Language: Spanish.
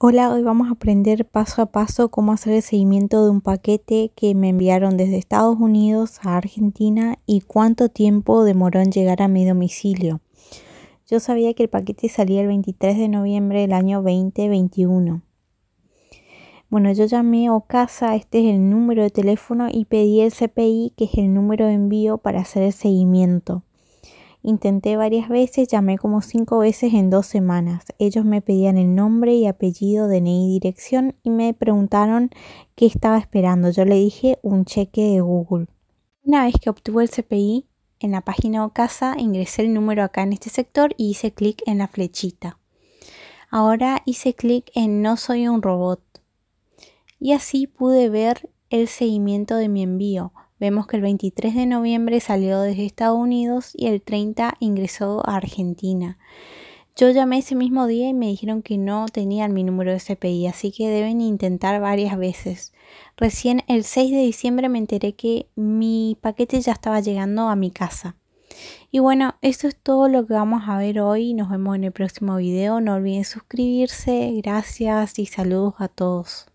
Hola, hoy vamos a aprender paso a paso cómo hacer el seguimiento de un paquete que me enviaron desde Estados Unidos a Argentina y cuánto tiempo demoró en llegar a mi domicilio. Yo sabía que el paquete salía el 23 de noviembre del año 2021. Bueno, yo llamé a Ocasa, este es el número de teléfono y pedí el CPI, que es el número de envío para hacer el seguimiento. Intenté varias veces, llamé como cinco veces en dos semanas. Ellos me pedían el nombre y apellido, de y dirección y me preguntaron qué estaba esperando. Yo le dije un cheque de Google. Una vez que obtuve el CPI, en la página casa, ingresé el número acá en este sector y hice clic en la flechita. Ahora hice clic en No soy un robot. Y así pude ver el seguimiento de mi envío. Vemos que el 23 de noviembre salió desde Estados Unidos y el 30 ingresó a Argentina. Yo llamé ese mismo día y me dijeron que no tenían mi número de CPI, así que deben intentar varias veces. Recién el 6 de diciembre me enteré que mi paquete ya estaba llegando a mi casa. Y bueno, eso es todo lo que vamos a ver hoy. Nos vemos en el próximo video. No olviden suscribirse. Gracias y saludos a todos.